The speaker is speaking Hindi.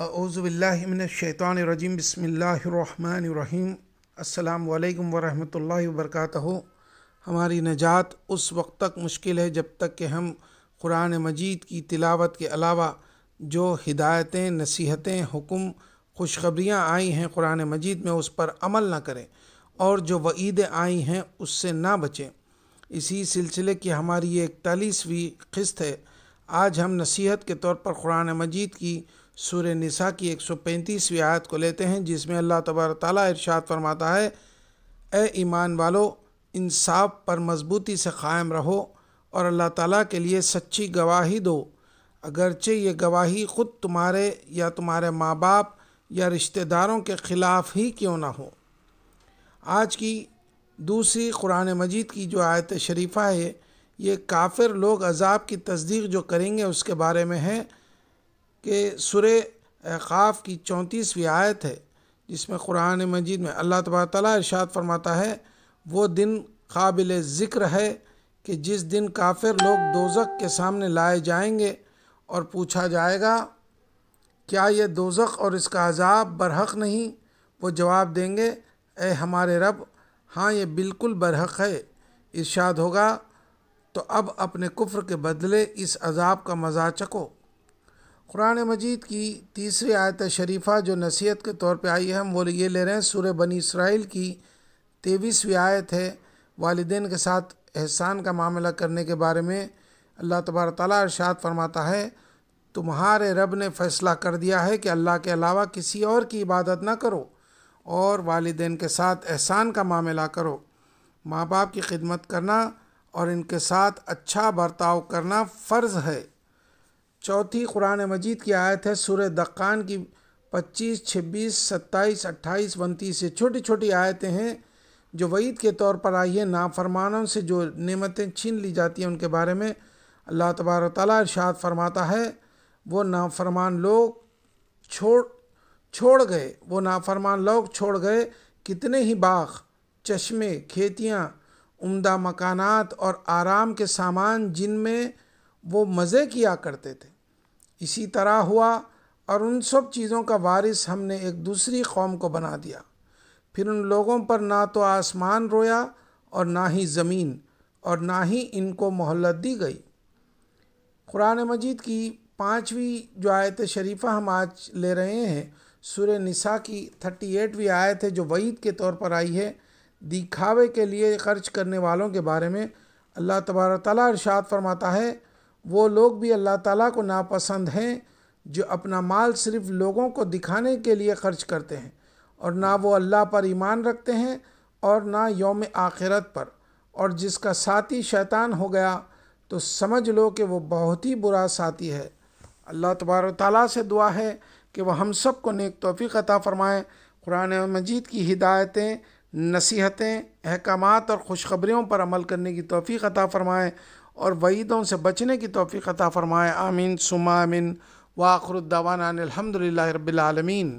अज़बिल्लाशैतरजीम बसमीम् अल्लाम वरहमल वरक हमारी नजात उस वक्त तक मुश्किल है जब तक कि हम कुरान मजीद की तिलावत के अलावा जो हिदायतें नसीहतें हुक्म खुशखबरियाँ आई हैं कुरान मजीद में उस पर अमल ना करें और जो वईदें आई हैं उससे ना बचें इसी सिलसिले की हमारी ये इकतालीसवीं खस्त है आज हम नसीहत के तौर पर कुरान मजीद की सूर्य निसा की एक सौ पैंतीसवीं आयत को लेते हैं जिसमें अल्लाह तबार तला इरशाद फरमाता है ए ईमान वालो इंसाफ पर मजबूती से कायम रहो और अल्लाह ताला के लिए सच्ची गवाही दो अगरचे ये गवाही ख़ुद तुम्हारे या तुम्हारे माँ बाप या रिश्तेदारों के ख़िलाफ़ ही क्यों ना हो आज की दूसरी कुरान मजीद की जो आयत शरीफ़ा है ये काफिर लोग अजाब की तस्दीक जो करेंगे उसके बारे में है कि सुर ख़ाफ की चौंतीसवीं आयत है जिसमें कुरान मजीद में अल्लाह तबार तला इर्शाद फरमाता है वो दिन काबिल ज़िक्र है कि जिस दिन काफिर लोग दोजक के सामने लाए जाएंगे और पूछा जाएगा क्या ये दोजक और इसका अजाब बरहक नहीं वो जवाब देंगे ए हमारे रब हाँ ये बिल्कुल बरहक है इर्शाद होगा तो अब अपने कुफ्र के बदले इस अजाब का मज़ा चको कुरान मजीद की तीसरी आयत शरीफ़ा जो नसीहत के तौर पर आई है हम वो ये ले रहे हैं सूर्य बनी इसराइल की तेईसवीं आयत है वालदेन के साथ एहसान का मामला करने के बारे में अल्लाह तबार तला इरशाद फरमाता है तुम्हारे रब ने फ़ैसला कर दिया है कि अल्लाह के अलावा किसी और की इबादत ना करो और वालदेन के साथ एहसान का मामला करो माँ बाप की खिदमत करना और इनके साथ अच्छा बर्ताव करना फ़र्ज़ है चौथी कुरान मजीद की आयत है सूर्य दक्कान की पच्चीस छब्बीस सत्ताईस अट्ठाईस उनतीस से छोटी छोटी आयतें हैं जो वईद के तौर पर आई है नाफरमानों से जो नेमतें छीन ली जाती हैं उनके बारे में अल्लाह तबार ताली इर्शाद फरमाता है वो नाफरमान लोग छोड़ छोड़ गए वो नाफरमान लोग छोड़ गए कितने ही बाग चश्मे खेतियाँ उम्दा मकानात और आराम के सामान जिनमें वो मज़े किया करते थे इसी तरह हुआ और उन सब चीज़ों का वारिस हमने एक दूसरी कौम को बना दिया फिर उन लोगों पर ना तो आसमान रोया और ना ही ज़मीन और ना ही इनको मोहलत दी गई कुरान मजीद की पाँचवीं जो आयत शरीफा हम आज ले रहे हैं सुर निसा की थर्टी एटवीं आयत है जो वईद के तौर पर आई है दिखावे के लिए खर्च करने वालों के बारे में अल्लाह तबारा तला इरशाद फरमाता है वो लोग भी अल्लाह ताला को नापसंद हैं जो अपना माल सिर्फ लोगों को दिखाने के लिए खर्च करते हैं और ना वो अल्लाह पर ईमान रखते हैं और ना योम आखिरत पर और जिसका साथी शैतान हो गया तो समझ लो कि वो बहुत ही बुरा साथी है अल्लाह तबार ताली से दुआ है कि वह हम सब को नेक तोफ़ी अता फ़रमाएँ कुरान मजीद की हिदायतें नसीहतें अहकाम और ख़ुशखबरीों पर अमल करने की तोफ़ी अता फ़रमाएँ और वईदों से बचने की तोफ़ी अता फ़रमाए आमीन सुमा आमीन वाखरुद्दावान अलहमदिल्ला रबालमीन